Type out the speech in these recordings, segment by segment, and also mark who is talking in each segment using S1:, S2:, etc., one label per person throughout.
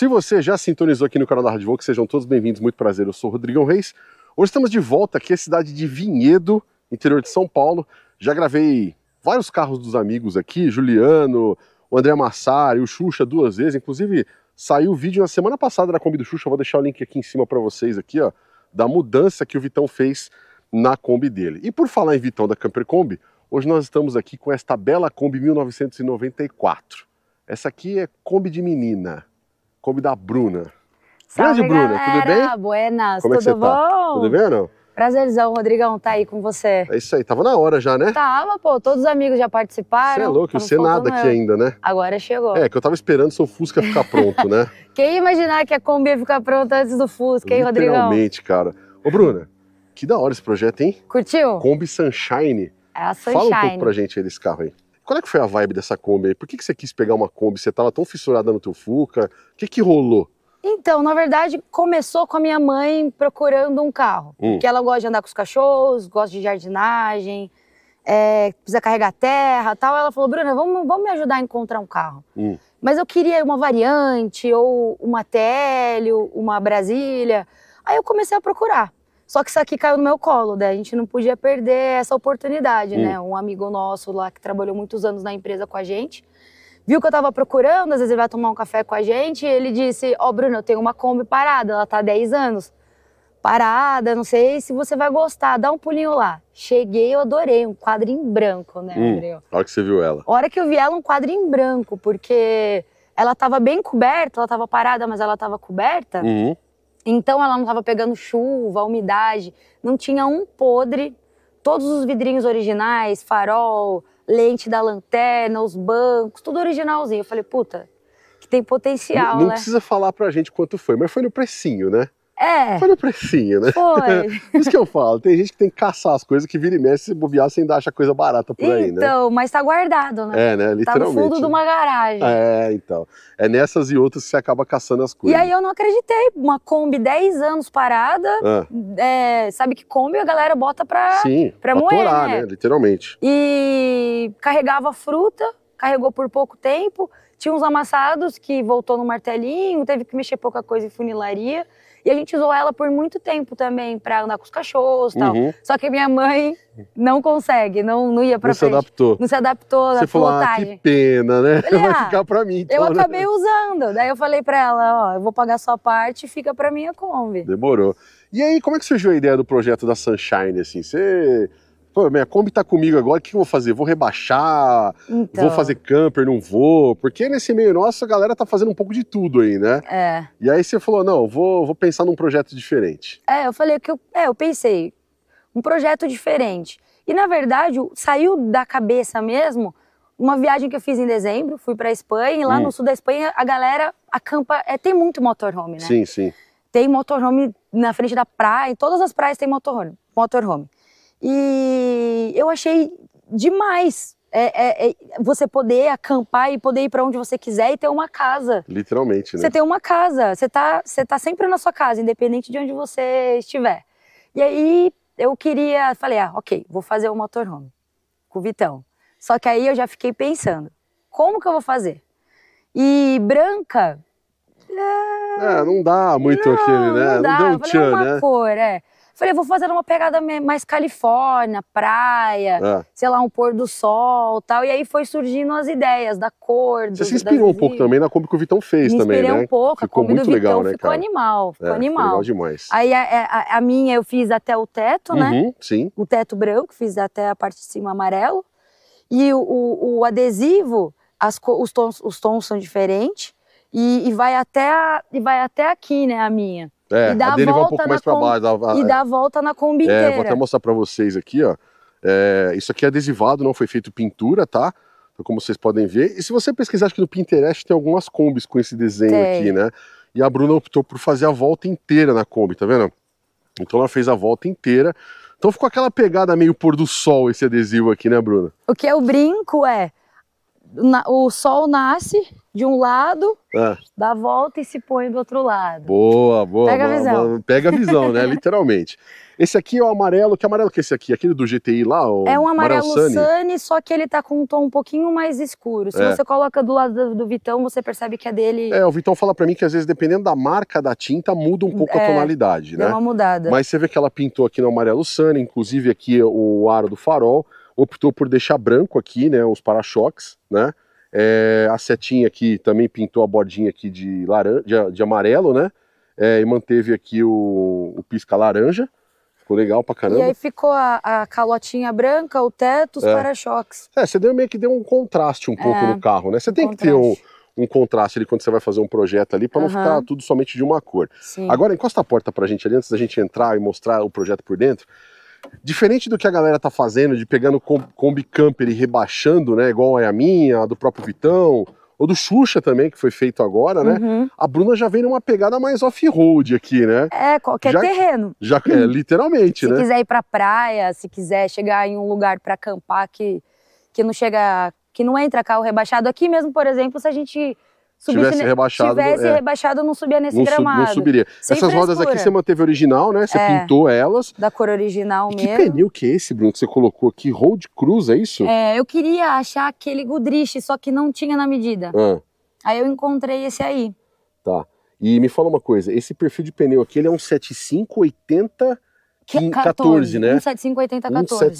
S1: Se você já sintonizou aqui no canal da Rádio que sejam todos bem-vindos, muito prazer, eu sou o Rodrigão Reis. Hoje estamos de volta aqui à cidade de Vinhedo, interior de São Paulo. Já gravei vários carros dos amigos aqui, Juliano, o André Massari, o Xuxa duas vezes, inclusive saiu o vídeo na semana passada da Kombi do Xuxa, eu vou deixar o link aqui em cima para vocês aqui, ó, da mudança que o Vitão fez na Kombi dele. E por falar em Vitão da Camper Kombi, hoje nós estamos aqui com esta bela Kombi 1994. Essa aqui é Kombi de menina. Combi da Bruna. Salve, Grande Bruna, galera. tudo bem?
S2: Buenas, Como é tá? bom? Tá? Tudo bem não? Prazerzão, Rodrigão, tá aí com você.
S1: É isso aí, tava na hora já, né?
S2: Tava, pô, todos os amigos já participaram. Você é louco, você é nada aqui ainda, né? Agora chegou. É,
S1: que eu tava esperando seu Fusca ficar pronto, né?
S2: Quem ia imaginar que a Kombi ia ficar pronta antes do Fusca, hein, Rodrigão? Realmente,
S1: cara. Ô, Bruna, que da hora esse projeto, hein? Curtiu? Kombi Sunshine. É a Sunshine. Fala um pouco pra gente aí desse carro aí. Qual é que foi a vibe dessa Kombi aí? Por que, que você quis pegar uma Kombi? Você estava tão fissurada no teu Fuca? O que que rolou?
S2: Então, na verdade, começou com a minha mãe procurando um carro. Hum. Porque ela gosta de andar com os cachorros, gosta de jardinagem, é, precisa carregar terra tal. Ela falou, Bruna, vamos, vamos me ajudar a encontrar um carro. Hum. Mas eu queria uma variante, ou uma TL, uma Brasília. Aí eu comecei a procurar. Só que isso aqui caiu no meu colo, né? A gente não podia perder essa oportunidade, né? hum. né? Um amigo nosso lá que trabalhou muitos anos na empresa com a gente, viu que eu tava procurando, às vezes ele vai tomar um café com a gente, e ele disse: Ó, oh, Bruno, eu tenho uma Kombi parada, ela tá há 10 anos. Parada, não sei se você vai gostar, dá um pulinho lá. Cheguei, eu adorei, um quadro em branco, né, hum, André?
S1: A hora que você viu ela.
S2: A hora que eu vi ela, um quadro em branco, porque ela tava bem coberta, ela tava parada, mas ela tava coberta. Uhum. Então ela não estava pegando chuva, umidade, não tinha um podre. Todos os vidrinhos originais, farol, lente da lanterna, os bancos, tudo originalzinho. Eu falei, puta, que tem potencial, não, não né? precisa
S1: falar pra gente quanto foi, mas foi no precinho, né? É. Foi no precinho, né? Foi. Isso que eu falo, tem gente que tem que caçar as coisas que vira e mexe, se bobear, você ainda acha coisa barata por aí, então, né?
S2: Então, mas tá guardado, né? É,
S1: né? Literalmente. Tá no fundo né? de uma
S2: garagem.
S1: É, então. É nessas e outras que você acaba caçando as coisas. E aí
S2: eu não acreditei. Uma Kombi 10 anos parada, ah. é, sabe que Kombi a galera bota pra,
S1: Sim, pra, pra moer, né? né? Literalmente.
S2: E carregava fruta, carregou por pouco tempo. Tinha uns amassados que voltou no martelinho, teve que mexer pouca coisa em funilaria. E a gente usou ela por muito tempo também para andar com os cachorros e tal. Uhum. Só que minha mãe não consegue, não, não ia pra frente. Não se adaptou. Não se adaptou. Você falou, ah, que
S1: pena, né? Falei, ah, Vai ficar pra mim. Então, eu né? acabei
S2: usando. Daí eu falei pra ela, ó, eu vou pagar sua parte e fica pra minha Kombi.
S1: Demorou. E aí, como é que surgiu a ideia do projeto da Sunshine, assim? Você... Pô, minha Kombi tá comigo agora, o que, eu vou fazer? Vou rebaixar? Então. Vou fazer camper? Não vou? Porque nesse meio nosso a galera tá fazendo um pouco de tudo aí, né? É. E aí você falou, não, vou, vou pensar num projeto diferente.
S2: É, eu falei que eu, é, eu pensei, um projeto diferente. E na verdade, saiu da cabeça mesmo uma viagem que eu fiz em dezembro, fui pra Espanha, e lá hum. no sul da Espanha a galera acampa, é, tem muito motorhome, né? Sim, sim. Tem motorhome na frente da praia, em todas as praias tem motorhome. motorhome. E eu achei demais é, é, é você poder acampar e poder ir para onde você quiser e ter uma casa.
S1: Literalmente, né? Você tem
S2: uma casa, você tá, você tá sempre na sua casa, independente de onde você estiver. E aí eu queria, falei, ah, ok, vou fazer o motorhome com o Vitão. Só que aí eu já fiquei pensando, como que eu vou fazer? E branca.
S1: É... não dá muito não, aquele, né? Não, dá. não deu um é tchan, né? Cor,
S2: é. Falei, vou fazer uma pegada mais Califórnia, praia, é. sei lá, um pôr do sol tal. E aí foi surgindo as ideias da cor. Do, Você se inspirou um pouco também
S1: na Kombi que o Vitão fez também, né? Me inspirei um pouco, ficou a Kombi muito legal, né, ficou cara?
S2: animal, é, ficou é, animal. Ficou legal demais. Aí a, é, a, a, minha eu fiz até o teto, né? uhum, né? Sim. O teto branco, fiz até a parte de cima amarelo. E o, o, o adesivo, as, os, tons, os tons são diferentes. E, e, vai até a, e vai até aqui, né, a minha. É, e dá a dele vai um pouco mais para baixo. e dá a volta na Kombi é, vou até mostrar
S1: para vocês aqui, ó. É, isso aqui é adesivado, não foi feito pintura, tá? Então, como vocês podem ver. E se você pesquisar, acho que no Pinterest tem algumas combis com esse desenho tem. aqui, né? E a Bruna optou por fazer a volta inteira na Kombi, tá vendo? Então ela fez a volta inteira. Então ficou aquela pegada meio pôr do sol esse adesivo aqui, né, Bruna?
S2: O que é o brinco é o sol nasce de um lado, é. dá a volta e se põe do outro lado.
S1: Boa, boa. Pega a visão. pega a visão, né? Literalmente. Esse aqui é o amarelo. Que amarelo que é esse aqui? Aquele do GTI lá? O é um amarelo, amarelo
S2: Sunny, só que ele tá com um tom um pouquinho mais escuro. Se é. você coloca do lado do, Vitão, você percebe que é dele... É, o
S1: Vitão fala para mim que às vezes, dependendo da marca da tinta, muda um pouco é, a tonalidade, né? É uma mudada. Mas você vê que ela pintou aqui no amarelo Sunny, inclusive aqui o aro do farol optou por deixar branco aqui, né, os para-choques, né, é, a setinha aqui também pintou a bordinha aqui de, laranja, de, de amarelo, né, é, e manteve aqui o, o pisca laranja, ficou legal pra caramba. E aí
S2: ficou a, a calotinha branca, o teto, os é. para-choques.
S1: É, você deu, meio que deu um contraste um pouco é, no carro, né, você tem que ter um um contraste ali quando você vai fazer um projeto ali para não ficar tudo somente de uma cor. Sim. Agora encosta a porta para a gente ali antes da gente entrar e mostrar o projeto por dentro. Diferente do que a galera tá fazendo, de pegando Kombi Camper e rebaixando, né? Igual é a minha, a do próprio Vitão, ou do Xuxa também, que foi feito agora, né? Uhum. A Bruna já vem numa pegada mais off-road aqui, né? É, qualquer já, terreno. Já, é, literalmente, se né? Se quiser
S2: ir pra praia, se quiser chegar em um lugar para acampar que, que não chega. que não entra carro rebaixado. Aqui mesmo, por exemplo, se a gente subisse, tivesse rebaixado, tivesse é, rebaixado, não subia nesse não gramado. não subiria. Sem Essas frescura. rodas aqui você
S1: manteve original, né? Você é, pintou elas.
S2: Da cor original e mesmo. Que
S1: pneu que é esse, Bruno, que você colocou aqui? Road Cruz, é isso?
S2: É, eu queria achar aquele Goodrich, só que não tinha na medida. Ah. Aí eu encontrei esse aí.
S1: Tá. E me fala uma coisa, esse perfil de pneu aqui, ele é um 7580... 15, 14, 14, né?
S2: 1758014.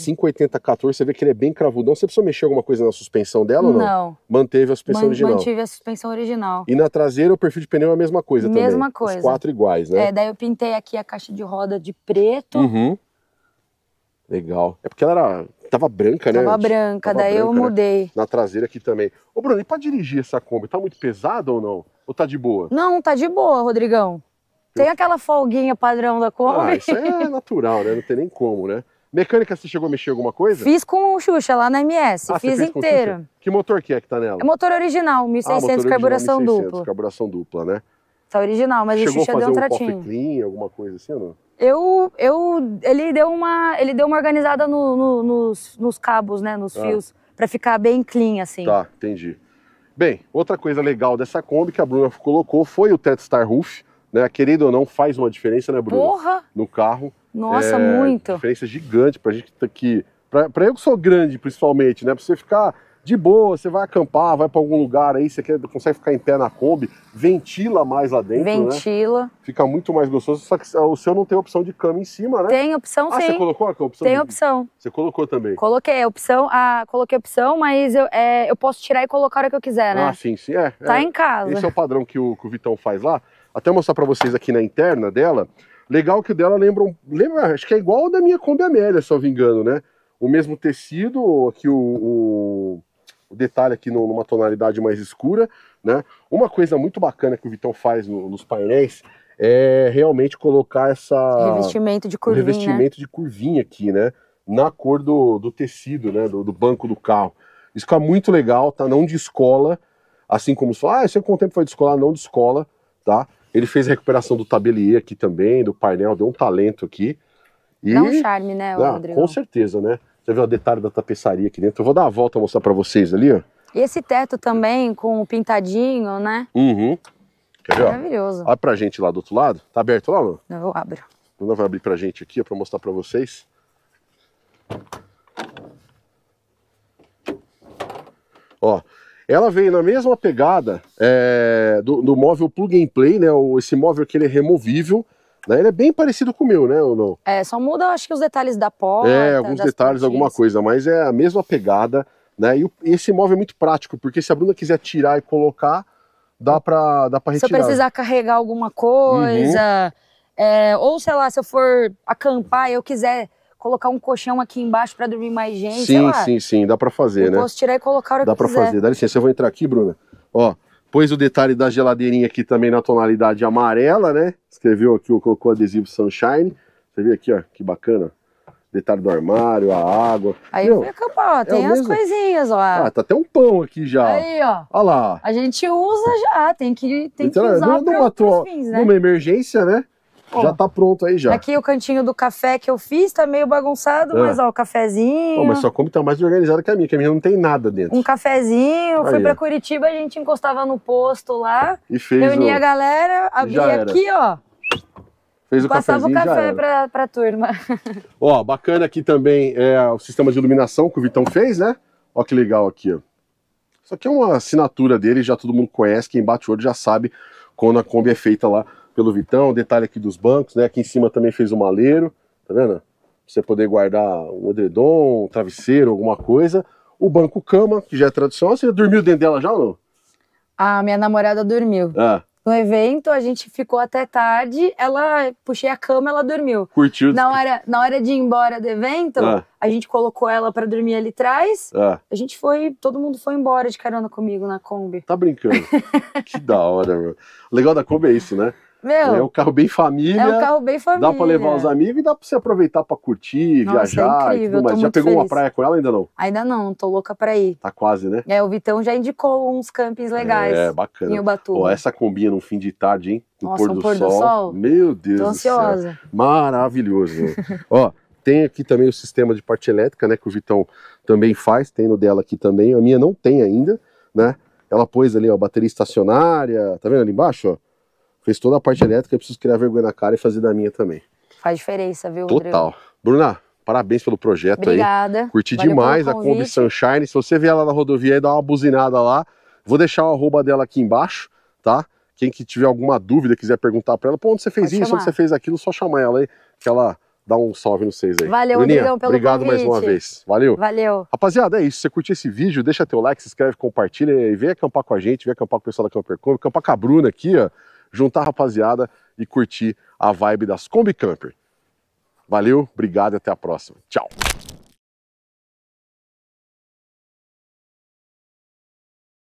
S1: 1758014, você vê que ele é bem cravudão. Você precisou mexer alguma coisa na suspensão dela ou não? Não. Manteve a suspensão Man, original. Manteve
S2: a suspensão original.
S1: E na traseira, o perfil de pneu é a mesma coisa mesma também. Mesma coisa. Os quatro iguais, né? É, daí
S2: eu pintei aqui a caixa de roda de preto.
S1: Uhum. Legal. É porque ela era tava branca, né? Tava branca, daí eu né? mudei. Na traseira aqui também. Ô, Bruno, e pra dirigir essa Kombi, tá muito pesada ou não? Ou tá de boa?
S2: Não, tá de boa, Rodrigão. Tem eu... aquela folguinha padrão da Kombi. Ah, isso é natural,
S1: né? Não tem nem como, né? Mecânica, você chegou a mexer alguma coisa? Fiz
S2: com o Xuxa lá na MS, ah, fiz inteiro.
S1: Que motor que é que tá nela? É motor
S2: original, 1600 ah, motor original, 1600, dupla.
S1: carburação dupla, né?
S2: Tá original, mas chegou o Xuxa deu um tratinho. Um
S1: clean, alguma coisa assim, não?
S2: Eu, eu, ele deu uma, ele deu uma organizada no, no, nos, nos, cabos, né, nos ah. fios, para ficar bem clean assim. Tá,
S1: entendi. Bem, outra coisa legal dessa Kombi que a Bruna colocou foi o Tetstar Roof né? Querido ou não, faz uma diferença, né, Bruno? Porra! No carro. Nossa, é, muito. Diferença gigante pra gente tá que. Pra, pra eu que sou grande, principalmente, né? Pra você ficar de boa, você vai acampar, vai para algum lugar aí, você quer, consegue ficar em pé na Kombi, ventila mais lá dentro. Né? Ventila. Né? Fica muito mais gostoso, só que o seu não tem opção de cama em cima, né? Tem
S2: opção ah, sim. Você
S1: colocou a opção? Tem de... opção. Você colocou também?
S2: Coloquei a é opção, a ah, coloquei opção, mas eu, é, eu posso tirar e colocar o que eu quiser, né? Ah,
S1: sim, sim. É, tá é, em casa. Esse é o padrão que o, que o Vitão faz lá até mostrar para vocês aqui na interna dela. Legal que o dela lembra, lembra, acho que é igual da minha Kombi Amélia, se eu não me engano, né? O mesmo tecido, aqui o, o, o detalhe aqui no, numa tonalidade mais escura, né? Uma coisa muito bacana que o Vitão faz no, nos painéis é realmente colocar essa... Revestimento de curvinha. revestimento de curvinha aqui, né? Na cor do, do tecido, né? Do, do banco do carro. Isso fica muito legal, tá? Não descola, assim como só ah, eu sei com o tempo foi descolar, não descola, tá? Ele fez a recuperação do tabelier aqui também, do painel, deu um talento aqui. E, Dá um
S2: charme, né, ah, Rodrigo? Com
S1: certeza, né? Você viu o detalhe da tapeçaria aqui dentro. Eu vou dar uma volta mostrar para vocês ali, ó.
S2: E esse teto também, com o pintadinho, né?
S1: Uhum. Quer ver, Maravilhoso. Ó? Olha pra gente lá do outro lado. Tá aberto lá, mano? Eu abro. Bruna vai abrir pra gente aqui, ó, pra mostrar pra vocês. Ó, ela veio na mesma pegada é, do, do, móvel plug and play, né? Esse móvel que ele é removível. Né? Ele é bem parecido com o meu, né? Ou não?
S2: É, só muda, acho que os detalhes da porta. É, alguns detalhes, alguma coisa,
S1: mas é a mesma pegada, né? E, o, esse móvel é muito prático, porque se a Bruna quiser tirar e colocar, dá para dá pra retirar. Se eu precisar
S2: carregar alguma coisa, uhum. é, ou sei lá, se eu for acampar e eu quiser colocar um colchão aqui embaixo para dormir mais gente. Sim, sim,
S1: sim, dá para fazer, eu né? Posso
S2: tirar e colocar o hora Dá para fazer. Dá
S1: licença, eu vou entrar aqui, Bruna. Ó, pôs o detalhe da geladeirinha aqui também na tonalidade amarela, né? Escreveu aqui, colocou adesivo Sunshine. Você vê aqui, ó, que bacana. Detalhe do armário, a água. Aí Meu, fui acampar,
S2: ó, é tem é as coisinhas, ó. Ah,
S1: tá até um pão aqui já. Aí, ó. Olha lá.
S2: A gente usa já, tem que, tem que então, usar uma,
S1: pra, fins, né? numa emergência, né? Pô, já tá pronto aí já. Aqui
S2: o cantinho do café que eu fiz tá meio bagunçado, é. mas ó, o cafezinho. Pô, mas sua
S1: Kombi tá mais organizada que a minha, que a minha não tem nada dentro. Um
S2: cafezinho, aí. fui pra Curitiba, a gente encostava no posto lá. E fez. Reunia o... a galera, abria aqui, ó.
S1: Fez o Passava o café pra,
S2: pra turma.
S1: ó, bacana aqui também é o sistema de iluminação que o Vitão fez, né? Ó que legal aqui, ó. Isso aqui é uma assinatura dele, já todo mundo conhece, quem bate o olho já sabe quando a Kombi é feita lá pelo Vitão, detalhe aqui dos bancos, né? Aqui em cima também fez o um maleiro, tá vendo? você poder guardar um edredom, um travesseiro, alguma coisa. O banco cama, que já é tradicional. Você dormiu dentro dela já ou não?
S2: A minha namorada dormiu. Ah. No evento, a gente ficou até tarde, ela puxei a cama, ela dormiu. Curtiu? Na hora, na hora de ir embora do evento, é. a gente colocou ela para dormir ali atrás. Ah. A gente foi, todo mundo foi embora de carona comigo na Kombi. Tá brincando?
S1: que da hora, mano. O legal da Kombi é isso, né? Meu, é um carro bem família. É um carro bem família. Dá pra levar os amigos e dá pra você aproveitar pra curtir, Nossa, é viajar é incrível, e tudo mais. Já pegou feliz. uma praia com ela ainda não?
S2: Ainda não, tô louca pra ir. Tá quase, né? É, o Vitão já indicou uns campings legais. É, bacana. Em Ubatuba. Ó,
S1: essa combina num fim de tarde, hein? Um Nossa, pôr, um do, pôr sol. do sol. Meu Deus tô ansiosa. Maravilhoso. Ó, tem aqui também o sistema de parte elétrica, né? Que o Vitão também faz, tem no dela aqui também. A minha não tem ainda, né? Ela pôs ali, ó, bateria estacionária, tá vendo ali embaixo, ó? fez toda a parte elétrica, eu preciso criar vergonha na cara e fazer da minha também.
S2: Faz diferença, viu, Rodrigo? Total.
S1: Bruna, parabéns pelo projeto Obrigada. aí. Obrigada. Curti Valeu demais a Kombi Sunshine. Se você vê ela na rodovia aí, dá uma buzinada lá. Vou deixar o arroba dela aqui embaixo, tá? Quem que tiver alguma dúvida, quiser perguntar para ela, pô, onde você fez Pode isso, chamar. onde você fez aquilo, só chamar ela aí, que ela dá um salve no vocês aí. Valeu, Bruninha, pelo Obrigado convite. mais uma vez. Valeu. Valeu. Rapaziada, é isso. Se você curtiu esse vídeo, deixa teu like, se inscreve, compartilha e vem acampar com a gente, vem acampar com o pessoal da Camper Combi, acampar com a Bruna aqui, ó juntar a rapaziada e curtir a vibe das Kombi Camper. Valeu, obrigado e até a próxima. Tchau!